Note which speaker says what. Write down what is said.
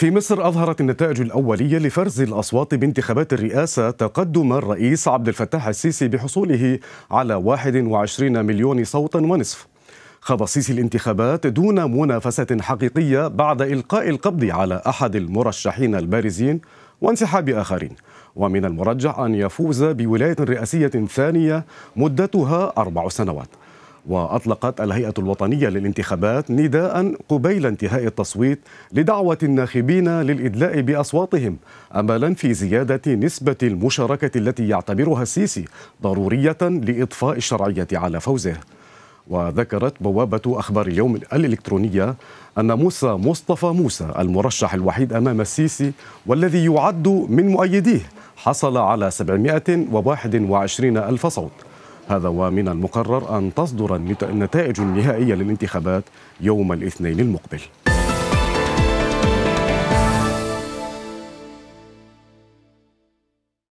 Speaker 1: في مصر أظهرت النتائج الأولية لفرز الأصوات بانتخابات الرئاسة تقدم الرئيس عبد الفتاح السيسي بحصوله على 21 مليون صوت ونصف خاض السيسي الانتخابات دون منافسة حقيقية بعد إلقاء القبض على أحد المرشحين البارزين وانسحاب آخرين ومن المرجح أن يفوز بولاية رئاسية ثانية مدتها أربع سنوات وأطلقت الهيئة الوطنية للانتخابات نداء قبيل انتهاء التصويت لدعوة الناخبين للإدلاء بأصواتهم أملا في زيادة نسبة المشاركة التي يعتبرها السيسي ضرورية لإضفاء الشرعية على فوزه وذكرت بوابة أخبار اليوم الإلكترونية أن موسى مصطفى موسى المرشح الوحيد أمام السيسي والذي يعد من مؤيديه حصل على 721 ألف صوت هذا ومن المقرر أن تصدر النتائج النهائية للانتخابات يوم الاثنين المقبل